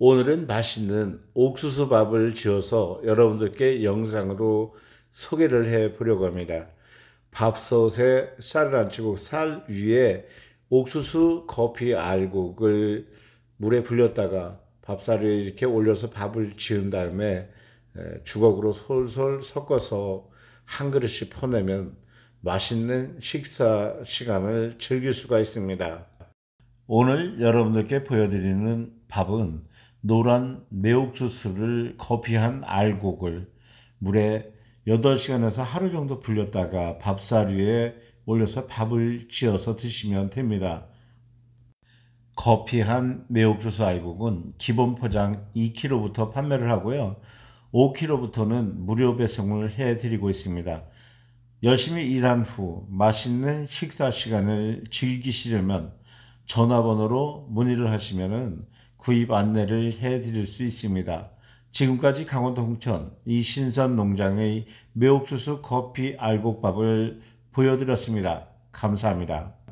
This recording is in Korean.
오늘은 맛있는 옥수수밥을 지어서 여러분들께 영상으로 소개를 해 보려고 합니다. 밥솥에 쌀을 안 치고 쌀 위에 옥수수 커피 알곡을 물에 불렸다가 밥쌀을 이렇게 올려서 밥을 지은 다음에 주걱으로 솔솔 섞어서 한 그릇씩 퍼내면 맛있는 식사 시간을 즐길 수가 있습니다. 오늘 여러분들께 보여드리는 밥은 노란 매옥주스를 거피한 알곡을 물에 8시간에서 하루 정도 불렸다가 밥살위에 올려서 밥을 지어서 드시면 됩니다. 거피한 매옥주스 알곡은 기본 포장 2kg부터 판매를 하고요. 5kg부터는 무료 배송을 해드리고 있습니다. 열심히 일한 후 맛있는 식사 시간을 즐기시려면 전화번호로 문의를 하시면은 구입 안내를 해드릴 수 있습니다. 지금까지 강원도 홍천 이신선 농장의 매옥수수 커피 알곡밥을 보여드렸습니다. 감사합니다.